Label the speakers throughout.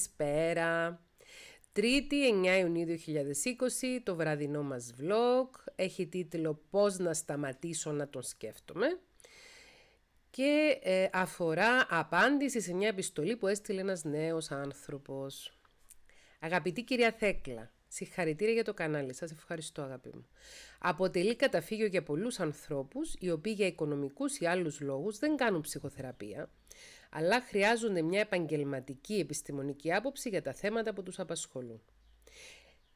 Speaker 1: Καλησπέρα. Τρίτη 9 Ιουνίου 2020, το βραδινό μας vlog έχει τίτλο «Πώς να σταματήσω να τον σκέφτομαι» και ε, αφορά απάντηση σε μια επιστολή που έστειλε ένας νέος άνθρωπος. Αγαπητή κυρία Θέκλα, συγχαρητήρια για το κανάλι σας, ευχαριστώ αγάπη μου. Αποτελεί καταφύγιο για πολλούς ανθρώπους, οι οποίοι για οικονομικούς ή άλλους λόγους δεν κάνουν ψυχοθεραπεία, αλλά χρειάζονται μια επαγγελματική επιστημονική άποψη για τα θέματα που τους απασχολούν.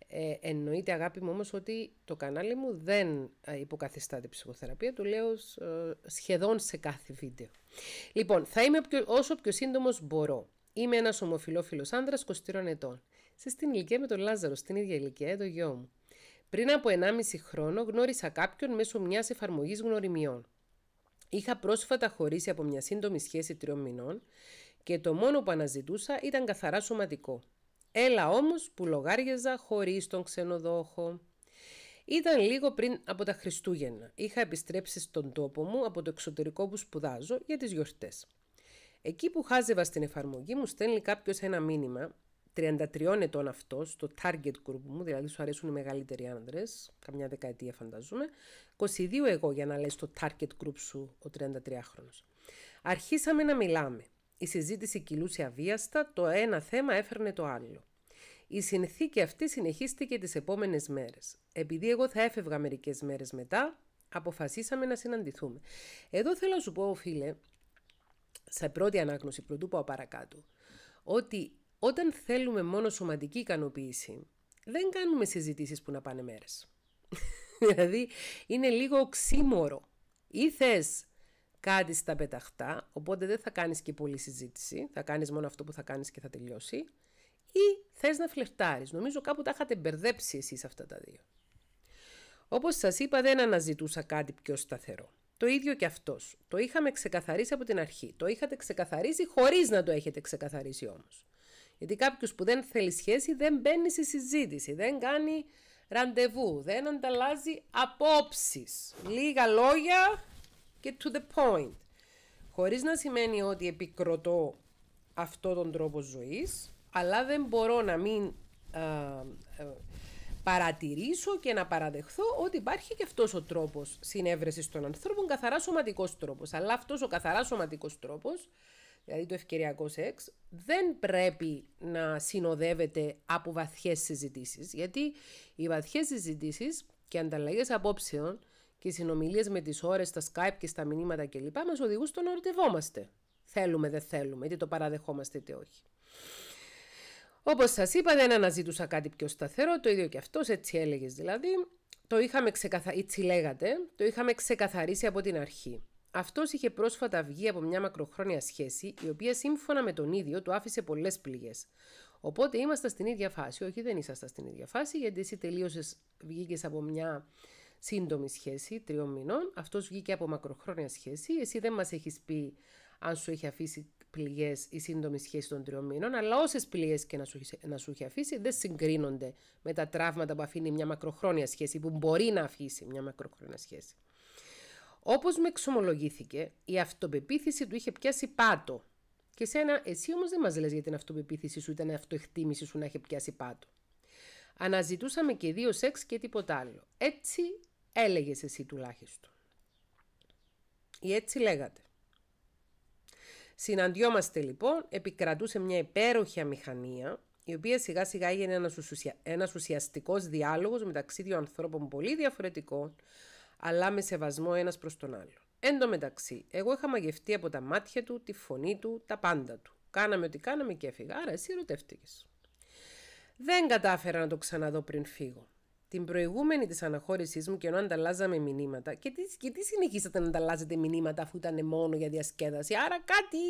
Speaker 1: Ε, εννοείται αγάπη μου όμως ότι το κανάλι μου δεν ε, υποκαθιστά την ψυχοθεραπεία, το λέω ε, σχεδόν σε κάθε βίντεο. Λοιπόν, θα είμαι όσο πιο σύντομος μπορώ. Είμαι ένας ομοφιλόφιλος άνδρας 23 ετών. Σε στην ηλικία με τον Λάζαρο, στην ίδια ηλικία, ε, το γιο μου. Πριν από 1,5 χρόνο γνώρισα κάποιον μέσω μιας εφαρμογής γνωριμιών. Είχα πρόσφατα χωρίσει από μια σύντομη σχέση τριών μηνών και το μόνο που αναζητούσα ήταν καθαρά σωματικό. Έλα όμως που λογάριαζα χωρίς τον ξενοδόχο. Ήταν λίγο πριν από τα Χριστούγεννα. Είχα επιστρέψει στον τόπο μου από το εξωτερικό που σπουδάζω για τις γιορτές. Εκεί που χάζευα στην εφαρμογή μου στέλνει κάποιος ένα μήνυμα 33 ετών αυτός, το target group μου, δηλαδή σου αρέσουν οι μεγαλύτεροι άντρε, καμιά δεκαετία φανταζούμε. 22 εγώ για να λες το target group σου ο 33 χρόνο. Αρχίσαμε να μιλάμε. Η συζήτηση κυλούσε αβίαστα, το ένα θέμα έφερνε το άλλο. Η συνθήκη αυτή συνεχίστηκε τις επόμενες μέρες. Επειδή εγώ θα έφευγα μερικές μέρες μετά, αποφασίσαμε να συναντηθούμε. Εδώ θέλω να σου πω, φίλε, σε πρώτη ανάγνωση, πρωτού πάω παρακάτω, ότι όταν θέλουμε μόνο σωματική ικανοποίηση, δεν κάνουμε συζητήσεις που να πάνε μέρες. δηλαδή, είναι λίγο οξύμορο. Ή θες κάτι στα πεταχτά, οπότε δεν θα κάνεις και πολλή συζήτηση, θα κάνεις μόνο αυτό που θα κάνεις και θα τελειώσει, ή θες να φλερτάρεις. Νομίζω κάπου τα είχατε μπερδέψει εσείς αυτά τα δύο. Όπως σας είπα, δεν αναζητούσα κάτι πιο σταθερό. Το ίδιο και αυτός. Το είχαμε ξεκαθαρίσει από την αρχή. Το είχατε ξεκαθαρίσει χωρίς να το έχετε ξεκαθαρίσει όμως. Γιατί κάποιος που δεν θέλει σχέση δεν μπαίνει σε συζήτηση, δεν κάνει ραντεβού, δεν ανταλλάζει απόψεις. Λίγα λόγια και to the point. Χωρίς να σημαίνει ότι επικροτώ αυτό τον τρόπο ζωής, αλλά δεν μπορώ να μην παρατηρήσω και να παραδεχθώ ότι υπάρχει και αυτός ο τρόπος συνέβρεσης των ανθρώπων, καθαρά σωματικός τρόπος. Αλλά αυτός ο καθαρά σωματικός τρόπος δηλαδή το ευκαιριακό σεξ, δεν πρέπει να συνοδεύεται από βαθιές συζητήσεις. Γιατί οι βαθιές συζητήσεις και ανταλλαγές απόψεων και οι συνομιλίες με τις ώρες, τα Skype και στα μηνύματα κλπ. μας οδηγούν στο να ερωτευόμαστε. Θέλουμε, δεν θέλουμε, είτε το παραδεχόμαστε είτε όχι. Όπως σας είπα δεν αναζήτουσα κάτι πιο σταθερό, το ίδιο και αυτός, έτσι έλεγες δηλαδή. Το είχαμε έτσι λέγατε, το είχαμε ξεκαθαρίσει από την αρχή. Αυτός είχε πρόσφατα βγει από μια μακροχρόνια σχέση, η οποία σύμφωνα με τον ίδιο του άφησε πολλές πληγές. Οπότε ήμασταν στην ίδια φάση. Όχι, δεν ήσασταν στην ίδια φάση, γιατί εσύ τελείωσες, βγήκες από μια σύντομη σχέση τριών μηνών. Αυτός βγήκε από μακροχρόνια σχέση. Εσύ δεν μας έχεις πει αν σου έχει αφήσει πληγές η σύντομη σχέση των τριών μηνών, αλλά όσες πληγές και να σου, να σου έχει αφήσει δεν συγκρίνονται με τα τραύματα που αφήνει μια μακροχρόνια σχέση, που μπορεί να αφήσει μια μακροχρόνια σχέση. Όπως με εξομολογήθηκε, η αυτοπεποίθηση του είχε πιάσει πάτο. Και σένα, εσύ όμως δεν μας λες για την αυτοπεποίθηση σου ήταν η αυτοεκτίμηση σου να είχε πιάσει πάτο. Αναζητούσαμε και δύο σεξ και τίποτα άλλο. Έτσι έλεγες εσύ τουλάχιστον. Ή έλεγε λοιπόν, επικρατούσε μια υπέροχη αμηχανία, η οποία σιγά σιγά έγινε ένας, ουσιαστικό ένας ουσιαστικός διάλογος μεταξύ δύο ανθρώπων πολύ διαφορετικών, αλλά με σεβασμό ένας προς τον άλλο. Εν τω μεταξύ, εγώ είχα μαγευτεί από τα μάτια του, τη φωνή του, τα πάντα του. Κάναμε ό,τι κάναμε και έφυγα, άρα εσύ ερωτεύτηκες. Δεν κατάφερα να το ξαναδώ πριν φύγω. Την προηγούμενη της αναχώρησής μου και ενώ ανταλλάζαμε μηνύματα. Και τι, και συνεχίσατε να ανταλλάζετε μηνύματα αφού ήταν μόνο για διασκέδαση. Άρα κάτι,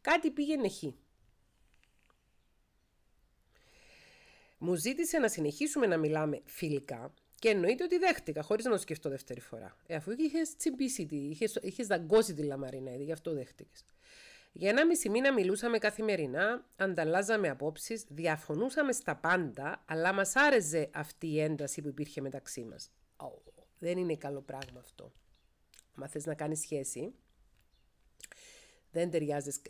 Speaker 1: κάτι πήγαινε χ. Μου ζήτησε να συνεχίσουμε να μιλάμε φιλικά και εννοείται ότι δέχτηκα, χωρίς να το σκεφτώ δεύτερη φορά. Ε, αφού είχες τσιμπήσει, είχε δαγκώσει τη λαμαρίνα, γι' αυτό δέχτηκες. Για ένα μισή μήνα μιλούσαμε καθημερινά, ανταλλάζαμε απόψεις, διαφωνούσαμε στα πάντα, αλλά μας άρεσε αυτή η ένταση που υπήρχε μεταξύ μας. Oh, δεν είναι καλό πράγμα αυτό. Μα θες να κάνεις σχέση, δεν,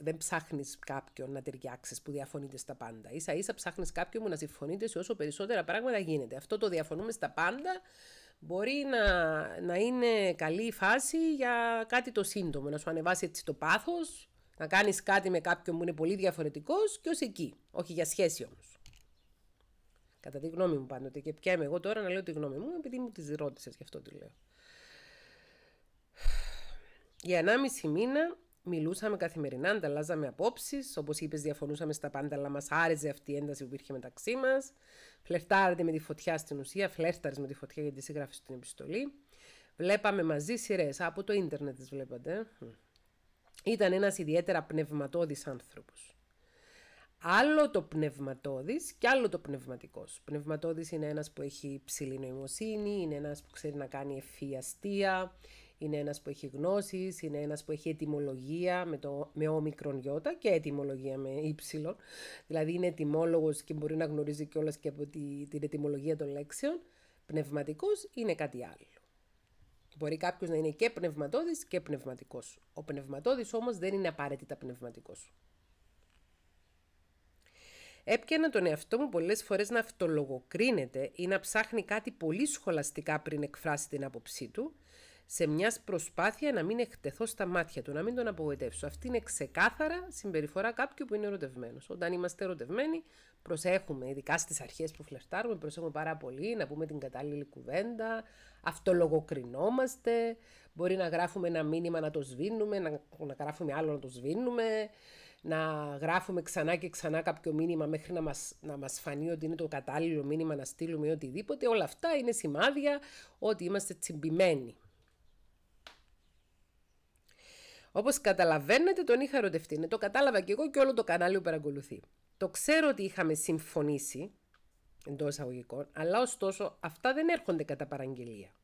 Speaker 1: δεν ψάχνεις κάποιον να ταιριάξεις που διαφωνείτε στα πάντα. σα ίσα ψάχνεις κάποιον που να συμφωνείτε σε όσο περισσότερα πράγματα γίνεται. Αυτό το διαφωνούμε στα πάντα μπορεί να, να είναι καλή φάση για κάτι το σύντομο, να σου ανεβάσει έτσι το πάθος, να κάνεις κάτι με κάποιον που είναι πολύ διαφορετικός και ως εκεί. Όχι για σχέση όμως. Κατά τη γνώμη μου πάντοτε. Και ποια είμαι εγώ τώρα να λέω τη γνώμη μου, επειδή μου τη ρώτησες, γι' αυτό τη λέω. Για 1,5 μήνα μιλούσαμε καθημερινά, ανταλλάζαμε απόψεις. Όπως είπες, διαφωνούσαμε στα πάντα, αλλά μας άρεσε αυτή η ένταση που υπήρχε μεταξύ μας. Φλερτάρετε με τη φωτιά στην ουσία, φλέρταρε με τη φωτιά γιατί συγγράφει την επιστολή. Βλέπαμε μαζί σειρές. Από το ίντερνετ τις βλέπατε. Ήταν ένας ιδιαίτερα πνευματόδη άνθρωπος. Άλλο το πνευματόδη και άλλο το πνευματικός. Πνευματόδη είναι ένας που έχει ψηλή νοημοσύνη, είναι ένας που ξέρει να κάνει ευφυ αστεία, είναι ένας που έχει γνώσεις, είναι ένας που έχει ετοιμολογία με, το, με όμικρον γιώτα και ετοιμολογία με ύψιλον. Δηλαδή είναι ετοιμόλογος και μπορεί να γνωρίζει κιόλας και από τη, την ετοιμολογία των λέξεων. Πνευματικός είναι κάτι άλλο. Μπορεί κάποιος να είναι και πνευματόδης και πνευματικός. Ο πνευματώδης όμως δεν είναι απαραίτητα πνευματικός. Έπιανα τον εαυτό μου πολλές φορές να αυτολογοκρίνεται ή να ψάχνει κάτι πολύ σχολαστικά πριν εκφράσει την άποψή του σε μιας προσπάθεια να μην εκτεθώ στα μάτια του, να μην τον απογοητεύσω. Αυτή είναι ξεκάθαρα συμπεριφορά κάποιου που είναι ερωτευμένος. Όταν είμαστε ερωτευμένοι, προσέχουμε, ειδικά στις αρχές που φλερτάρουμε, προσέχουμε πάρα πολύ να πούμε την κατάλληλη κουβέντα, αυτολογοκρινόμαστε. Μπορεί να γράφουμε ένα μήνυμα να το σβήνουμε, να, να γράφουμε άλλο να το σβήνουμε, να γράφουμε ξανά και ξανά κάποιο μήνυμα μέχρι να μας να μας φανεί ότι είναι το κατάλληλο μήνυμα να στείλουμε ή οτιδήποτε. Όλα αυτά είναι σημάδια ότι είμαστε τσιμπημένοι. Όπως καταλαβαίνετε, τον είχα ερωτευτεί. Ναι, το κατάλαβα και εγώ και όλο το κανάλι που παρακολουθεί. Το ξέρω ότι είχαμε συμφωνήσει εντός εισαγωγικών, αλλά ωστόσο αυτά δεν έρχονται κατά παραγγελία.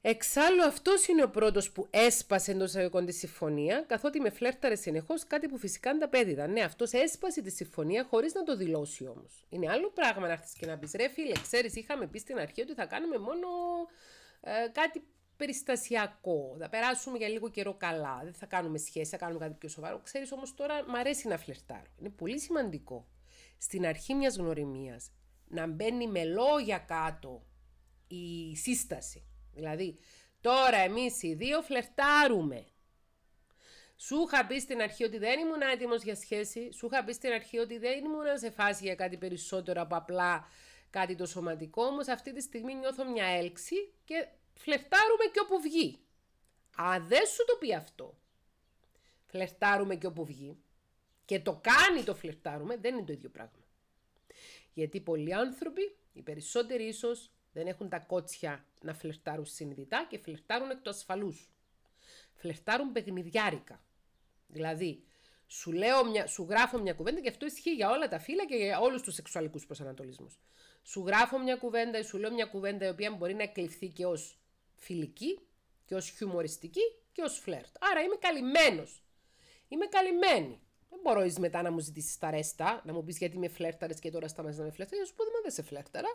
Speaker 1: Εξάλλου, αυτός είναι ο πρώτος που έσπασε εντός αγωγικών τη συμφωνία, καθότι με φλέρταρε συνεχώς κάτι που φυσικά ανταπέδιδα. Ναι, αυτός έσπασε τη συμφωνία χωρίς να το δηλώσει όμως. Είναι άλλο πράγμα να έρθεις και να πεις ρε φίλε, ξέρεις, είχαμε πει στην αρχή ότι θα κάνουμε μόνο ε, κάτι περιστασιακό. Θα περάσουμε για λίγο καιρό καλά. Δεν θα κάνουμε σχέση, θα κάνουμε κάτι πιο σοβαρό. Ξέρεις όμως τώρα, μ' αρέσει να φλερτάρω. Είναι πολύ σημαντικό στην αρχή μιας γνωριμίας να μπαίνει με λόγια κάτω η σύσταση. Δηλαδή, τώρα εμείς οι δύο φλερτάρουμε. Σου είχα πει στην αρχή ότι δεν ήμουν έτοιμος για σχέση. Σου είχα πει στην αρχή ότι δεν ήμουν σε φάση για κάτι περισσότερο από απλά κάτι το σωματικό. Όμω αυτή τη στιγμή νιώθω μια έλξη και Φλερτάρουμε και όπου βγει. Αν δεν σου το πει αυτό. Φλερτάρουμε και όπου βγει. Και το κάνει το φλερτάρουμε, δεν είναι το ίδιο πράγμα. Γιατί πολλοί άνθρωποι, οι περισσότεροι ίσως, δεν έχουν τα κότσια να φλερτάρουν συνειδητά και φλερτάρουν εκ του ασφαλούς. Φλερτάρουν παιχνιδιάρικα. Δηλαδή, σου, λέω μια, σου γράφω μια κουβέντα και αυτό ισχύει για όλα τα φύλλα και για όλους τους σεξουαλικούς προσανατολισμούς. Σου γράφω μια κουβέντα ή σου λέω μια κουβέντα η οποία μπορεί να εκλειφθεί και ως φιλική και ως χιουμοριστική και ως φλερτ. Άρα είμαι καλυμμένος. Είμαι καλυμμένη. Δεν μπορώ μετά να μου ζητήσεις τα ρέστα, να μου πεις γιατί με φλέρταρες και τώρα σταμάζει να με φλέρταρες. Για σου πω δεν σε φλέρταρα.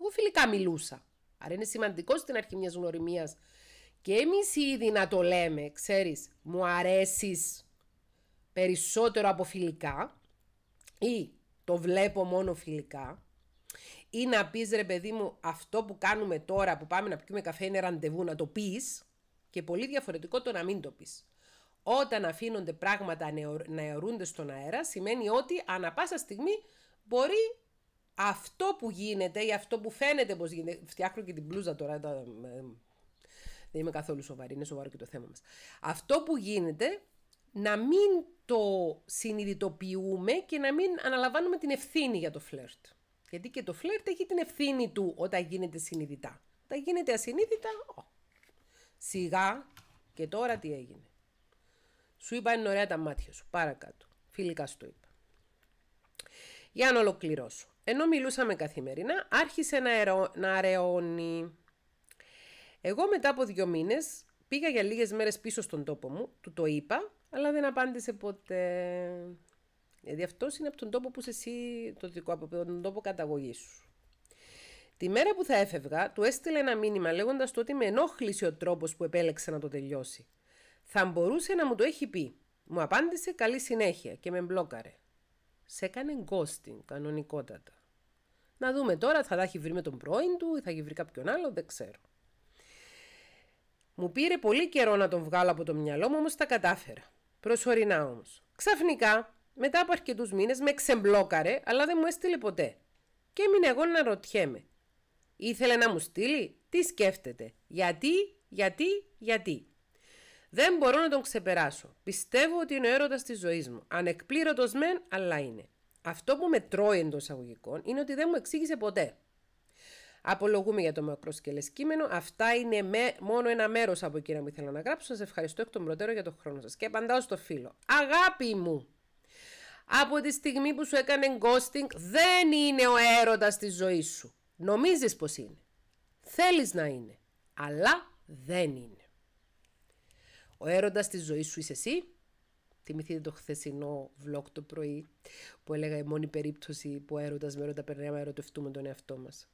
Speaker 1: Εγώ φιλικά μιλούσα. Άρα είναι σημαντικός στην αρχή μιας γνωριμίας και εμείς ήδη να το λέμε, ξέρεις, μου αρέσεις περισσότερο από φιλικά ή το βλέπω μόνο φιλικά ή να πεις ρε παιδί μου, αυτό που κάνουμε τώρα που πάμε να πιούμε καφέ είναι ραντεβού, να το πεις. Και πολύ διαφορετικό το να μην το πεις. Όταν αφήνονται πράγματα να αιωρούνται στον αέρα, σημαίνει ότι ανα πάσα στιγμή μπορεί αυτό που γίνεται ή αυτό που φαίνεται πως γίνεται. Φτιάχνω και την πλούζα τώρα. Ε, δεν είμαι καθόλου σοβαρή, είναι σοβαρό και το θέμα μας. Αυτό που γίνεται να μην το συνειδητοποιούμε και να μην αναλαμβάνουμε την ευθύνη για το φλερτ. Γιατί και το φλερτ έχει την ευθύνη του όταν γίνεται συνειδητά. Όταν γίνεται ασυνείδητα, σιγά και τώρα τι έγινε. Σου είπα είναι ωραία τα μάτια σου, παρακάτω. Φιλικά σου το είπα. Για να ολοκληρώσω. Ενώ μιλούσαμε καθημερινά, άρχισε να, ερω... να αραιώνει. Εγώ μετά από δύο μήνες πήγα για λίγες μέρες πίσω στον τόπο μου, του το είπα, αλλά δεν απάντησε ποτέ. Γιατί αυτός είναι από τον τόπο που εσύ, το δικό, από τον τόπο καταγωγής σου. Τη μέρα που θα έφευγα, του έστειλε ένα μήνυμα λέγοντας το ότι με ενόχλησε ο τρόπος που επέλεξε να το τελειώσει. Θα μπορούσε να μου το έχει πει. Μου απάντησε καλή συνέχεια και με μπλόκαρε. Σε έκανε γκόστινγκ, κανονικότατα. Να δούμε τώρα, θα τα έχει βρει με τον πρώην του ή θα έχει βρει κάποιον άλλο, δεν ξέρω. Μου πήρε πολύ καιρό να τον βγάλω από το μυαλό μου, όμως τα κατάφερα. Προσωρινά όμως. Ξαφνικά μετά από αρκετούς μήνες με ξεμπλόκαρε, αλλά δεν μου έστειλε ποτέ. Και έμεινε εγώ να ρωτιέμαι. Ήθελε να μου στείλει, τι σκέφτεται, γιατί, γιατί, γιατί. Δεν μπορώ να τον ξεπεράσω. Πιστεύω ότι είναι ο έρωτας της ζωής μου. Ανεκπλήρωτος μεν, αλλά είναι. Αυτό που με τρώει εντός αγωγικών είναι ότι δεν μου εξήγησε ποτέ. Απολογούμε για το μακροσκελέ κείμενο. Αυτά είναι με, μόνο ένα μέρος από εκείνα που ήθελα να γράψω. Σας ευχαριστώ εκ των προτέρων για τον χρόνο σας. Και απαντάω στο φίλο. Αγάπη μου! από τη στιγμή που σου έκανε γκόστινγκ, δεν είναι ο έρωτας της ζωής σου. Νομίζεις πως είναι. Θέλεις να είναι. Αλλά δεν είναι. Ο έρωτας της ζωής σου είσαι εσύ. Θυμηθείτε το χθεσινό vlog το πρωί που έλεγα η μόνη περίπτωση που ο έρωτας με έρωτα περνάει να ερωτευτούμε τον εαυτό μας.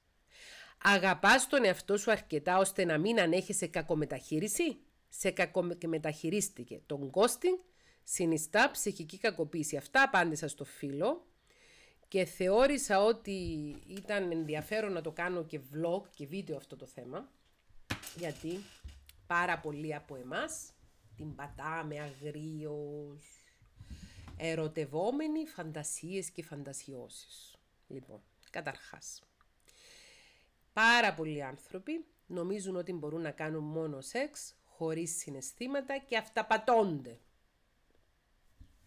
Speaker 1: Αγαπάς τον εαυτό σου αρκετά ώστε να μην ανέχεσαι κακομεταχείριση. Σε κακομεταχειρίστηκε τον γκόστινγκ συνιστά ψυχική κακοποίηση. Αυτά απάντησα στο φίλο και θεώρησα ότι ήταν ενδιαφέρον να το κάνω και vlog και βίντεο αυτό το θέμα γιατί πάρα πολλοί από εμάς την πατάμε αγρίως, ερωτευόμενοι φαντασίες και φαντασιώσεις. Λοιπόν, καταρχάς, πάρα πολλοί άνθρωποι νομίζουν ότι μπορούν να κάνουν μόνο σεξ χωρίς συναισθήματα και αυταπατώνται.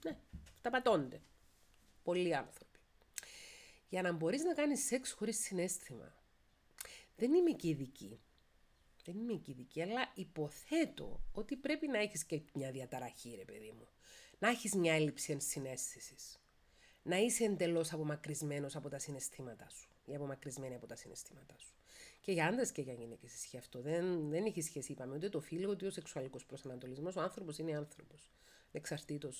Speaker 1: Ναι, τα πατώνται. Πολλοί άνθρωποι. Για να μπορείς να κάνεις σεξ χωρίς συνέστημα. Δεν είμαι και ειδική. Δεν είμαι και ειδική, αλλά υποθέτω ότι πρέπει να έχεις και μια διαταραχή, ρε παιδί μου. Να έχεις μια έλλειψη ενσυναίσθησης. Να είσαι εντελώς απομακρυσμένος από τα συναισθήματά σου. Ή απομακρυσμένη από τα συναισθήματά σου. Και για άντρες και για γυναίκες ισχύει αυτό. Δεν, δεν έχει σχέση, είπαμε, ούτε το φίλο, ούτε ο σεξουαλικός προσανατολισμός. Ο άνθρωπος είναι άνθρωπος. Εξαρτήτως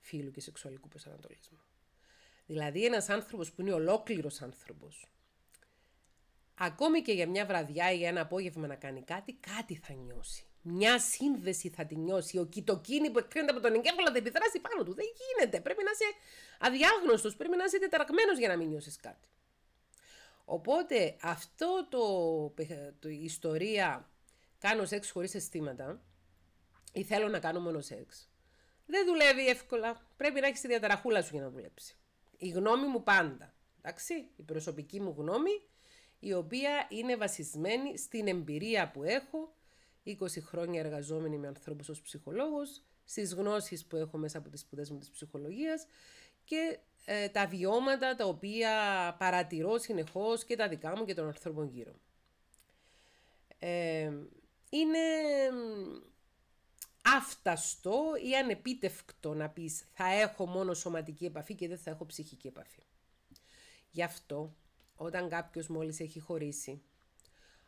Speaker 1: φίλου και σεξουαλικού προσανατολισμού. Δηλαδή ένας άνθρωπος που είναι ολόκληρος άνθρωπος, ακόμη και για μια βραδιά ή για ένα απόγευμα να κάνει κάτι, κάτι θα νιώσει. Μια σύνδεση θα την νιώσει. Ο κοιτοκίνη που εκκρίνεται από τον εγκέφαλο θα επιδράσει πάνω του. Δεν γίνεται. Πρέπει να είσαι αδιάγνωστος, πρέπει να είσαι τεταραγμένος για να μην νιώσεις κάτι. Οπότε αυτό το, η ιστορία κάνω σεξ χωρίς αισθήματα ή θέλω να κάνω μόνο σεξ δεν δουλεύει εύκολα. Πρέπει να έχεις τη διαταραχούλα σου για να δουλέψεις. Η γνώμη μου πάντα. Εντάξει, η προσωπική μου γνώμη, η οποία είναι βασισμένη στην εμπειρία που έχω, 20 χρόνια εργαζόμενη με ανθρώπους ως ψυχολόγος, στις γνώσεις που έχω μέσα από τις σπουδές μου της ψυχολογίας και ε, τα βιώματα τα οποία παρατηρώ συνεχώς και τα δικά μου και των ανθρώπων γύρω. Ε, είναι αφταστό ή ανεπίτευκτο να πεις θα έχω μόνο σωματική επαφή και δεν θα έχω ψυχική επαφή. Γι' αυτό όταν κάποιος μόλις έχει χωρίσει,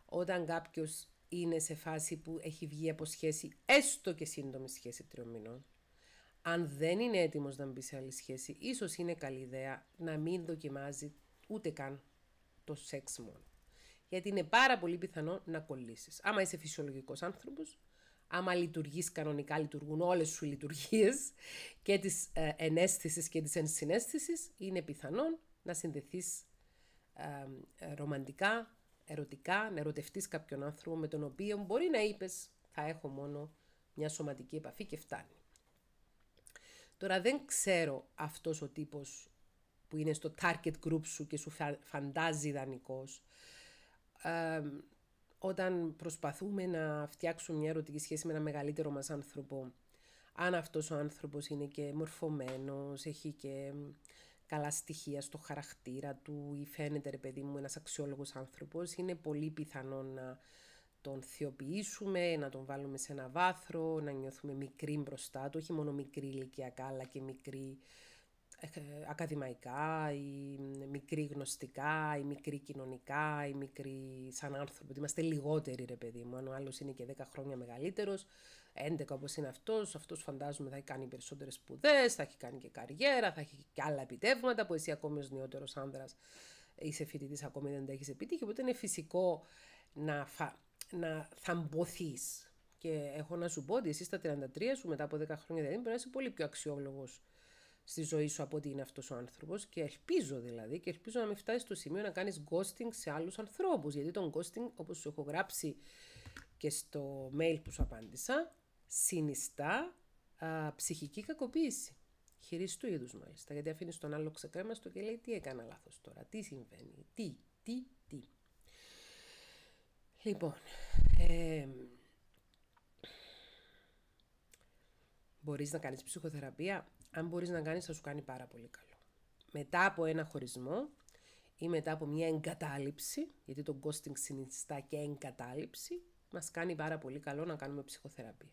Speaker 1: όταν κάποιος είναι σε φάση που έχει βγει από σχέση, έστω και σύντομη σχέση τριών μηνών, αν δεν είναι έτοιμος να μπει σε άλλη σχέση, ίσως είναι καλή ιδέα να μην δοκιμάζει ούτε καν το σεξ μόνο. Γιατί είναι πάρα πολύ πιθανό να κολλήσεις. Άμα είσαι φυσιολογικός άνθρωπος, άμα λειτουργείς κανονικά, λειτουργούν όλες σου οι λειτουργίες και της ε, και της ενσυναίσθησης, είναι πιθανόν να συνδεθείς ε, ε, ρομαντικά, ερωτικά, να ερωτευτείς κάποιον άνθρωπο με τον οποίο μπορεί να είπες θα έχω μόνο μια σωματική επαφή και φτάνει. Τώρα δεν ξέρω αυτός ο τύπος που είναι στο target group σου και σου φαντάζει ιδανικός όταν προσπαθούμε να φτιάξουμε μια ερωτική σχέση με ένα μεγαλύτερο μας άνθρωπο, αν αυτός ο άνθρωπος είναι και μορφωμένος, έχει και καλά στοιχεία στο χαρακτήρα του ή φαίνεται, ρε παιδί μου, ένας αξιόλογος άνθρωπος, είναι πολύ πιθανό να τον θεοποιήσουμε, να τον βάλουμε σε ένα βάθρο, να νιώθουμε μικρή μπροστά του, όχι μόνο μικρή ηλικιακά, αλλά και μικρή ε, ακαδημαϊκά ή μικρή γνωστικά ή μικρή κοινωνικά ή μικρή σαν άνθρωπο. είμαστε λιγότεροι ρε παιδί μου. Αν ο άλλος είναι και 10 χρόνια μεγαλύτερος, 11 όπως είναι αυτός, αυτός φαντάζομαι θα έχει κάνει περισσότερες σπουδές, θα έχει κάνει και καριέρα, θα έχει και άλλα επιτεύγματα που εσύ ακόμη ως νεότερος άνδρας είσαι φοιτητής ακόμη δεν τα έχεις επιτύχει. Οπότε είναι φυσικό να, φα... να θαμποθείς. Και έχω να σου πω ότι εσύ στα 33 σου μετά από 10 χρόνια Δεν δηλαδή, πρέπει να είσαι πολύ πιο αξιόλογος στη ζωή σου από ότι είναι αυτός ο άνθρωπος και ελπίζω δηλαδή και ελπίζω να μην φτάσεις στο σημείο να κάνεις ghosting σε άλλους ανθρώπους γιατί τον ghosting όπως σου έχω γράψει και στο mail που σου απάντησα συνιστά ψυχική κακοποίηση χειρίστου είδους μάλιστα γιατί αφήνεις τον άλλο ξεκρέμαστο και λέει τι έκανα λάθος τώρα, τι συμβαίνει, τι, τι, τι. Λοιπόν, ε, Μπορείς να κάνεις ψυχοθεραπεία αν μπορείς να κάνεις θα σου κάνει πάρα πολύ καλό. Μετά από ένα χωρισμό ή μετά από μια εγκατάλειψη, γιατί το ghosting συνιστά και εγκατάλειψη, μας κάνει πάρα πολύ καλό να κάνουμε ψυχοθεραπεία.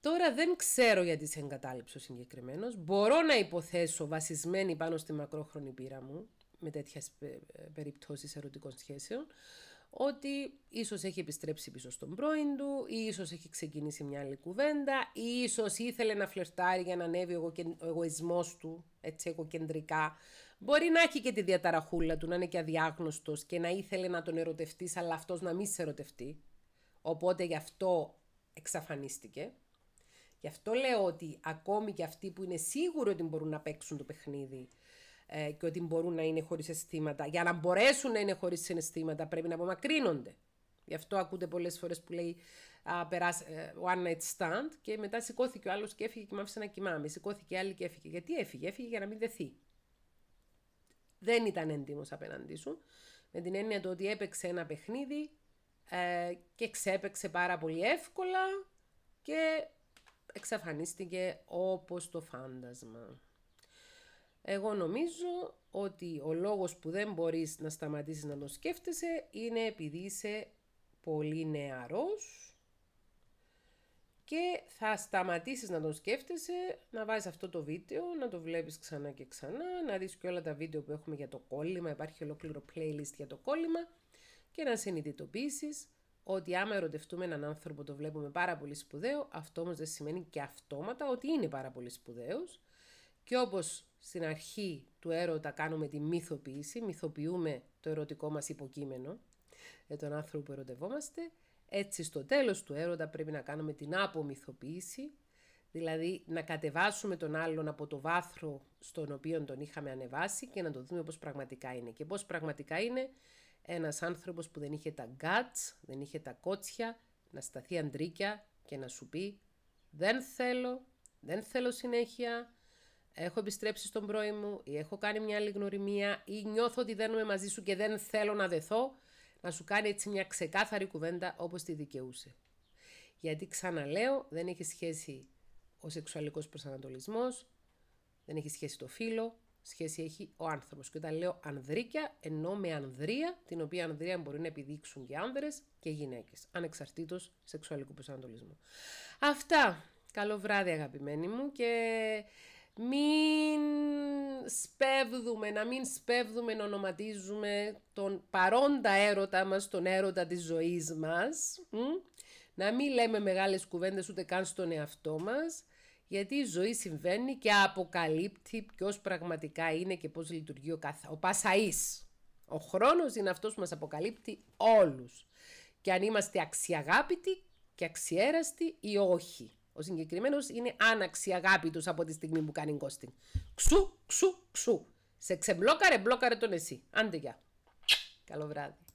Speaker 1: Τώρα δεν ξέρω γιατί σε εγκατάλειψε ο συγκεκριμένος. Μπορώ να υποθέσω βασισμένη πάνω στη μακρόχρονη πείρα μου με τέτοιες ε, περιπτώσεις ερωτικών σχέσεων, ότι ίσως έχει επιστρέψει πίσω στον πρώην του, ή ίσως έχει ξεκινήσει μια άλλη κουβέντα, ή ίσως ήθελε να φλερτάρει για να ανέβει ο εγωισμός του, έτσι εγωκεντρικά. Μπορεί να έχει και τη διαταραχούλα του, να είναι και αδιάγνωστος και να ήθελε να τον ερωτευτείς, αλλά αυτός να μην σε ερωτευτεί. Οπότε γι' αυτό εξαφανίστηκε. Γι' αυτό λέω ότι ακόμη και αυτοί που είναι σίγουροι ότι μπορούν να παίξουν το παιχνίδι, ε, και ότι μπορούν να είναι χωρίς αισθήματα. Για να μπορέσουν να είναι χωρίς συναισθήματα πρέπει να απομακρύνονται. Γι' αυτό ακούτε πολλές φορές που λέει α, ε, one night stand και μετά σηκώθηκε ο άλλος και έφυγε και μάφησε άφησε να κοιμάμαι. Σηκώθηκε άλλη και έφυγε. Γιατί έφυγε, έφυγε για να μην δεθεί. Δεν ήταν έντιμος απέναντί σου. Με την έννοια του ότι έπαιξε ένα παιχνίδι ε, και ξέπαιξε πάρα πολύ εύκολα και εξαφανίστηκε όπως το φάντασμα. Εγώ νομίζω ότι ο λόγος που δεν μπορείς να σταματήσεις να το σκέφτεσαι είναι επειδή είσαι πολύ νεαρός και θα σταματήσεις να τον σκέφτεσαι, να βάζεις αυτό το βίντεο, να το βλέπεις ξανά και ξανά, να δεις και όλα τα βίντεο που έχουμε για το κόλλημα, υπάρχει ολόκληρο playlist για το κόλλημα και να συνειδητοποιήσεις ότι άμα ερωτευτούμε έναν άνθρωπο το βλέπουμε πάρα πολύ σπουδαίο, αυτό όμως δεν σημαίνει και αυτόματα ότι είναι πάρα πολύ σπουδαίος και όπως στην αρχή του έρωτα κάνουμε τη μυθοποίηση, μυθοποιούμε το ερωτικό μας υποκείμενο για τον άνθρωπο που ερωτευόμαστε, έτσι στο τέλος του έρωτα πρέπει να κάνουμε την απομυθοποίηση, δηλαδή να κατεβάσουμε τον άλλον από το βάθρο στον οποίο τον είχαμε ανεβάσει και να το δούμε πώς πραγματικά είναι. Και πώς πραγματικά είναι ένας άνθρωπος που δεν είχε τα guts, δεν είχε τα κότσια, να σταθεί αντρίκια και να σου πει «Δεν θέλω, δεν θέλω συνέχεια, έχω επιστρέψει στον πρώην μου ή έχω κάνει μια άλλη γνωριμία ή νιώθω ότι δεν είμαι μαζί σου και δεν θέλω να δεθώ, να σου κάνει έτσι μια ξεκάθαρη κουβέντα όπως τη δικαιούσε. Γιατί ξαναλέω, δεν έχει σχέση ο σεξουαλικός προσανατολισμός, δεν έχει σχέση το φίλο, σχέση έχει ο άνθρωπος. Και όταν λέω ανδρίκια, ενώ με ανδρία, την οποία ανδρία μπορεί να επιδείξουν και άνδρες και γυναίκες, ανεξαρτήτως σεξουαλικού προσανατολισμού. Αυτά. Καλό βράδυ, αγαπημένοι μου, και μην σπέβδουμε, να μην σπέβδουμε να ονοματίζουμε τον παρόντα έρωτα μας, τον έρωτα της ζωής μας. Μ? Να μην λέμε μεγάλες κουβέντες ούτε καν στον εαυτό μας, γιατί η ζωή συμβαίνει και αποκαλύπτει ποιος πραγματικά είναι και πώς λειτουργεί ο, καθα... ο Πασαΐς. Ο χρόνος είναι αυτός που μας αποκαλύπτει όλους. Και αν είμαστε αξιαγάπητοι και αξιέραστοι ή όχι. Ο συγκεκριμένος είναι άναξη αγάπη τους από τη στιγμή που κάνει κόστη. Ξου, ξου, ξου. Σε ξεμπλόκαρε, μπλόκαρε τον εσύ. Άντε για. Καλό βράδυ.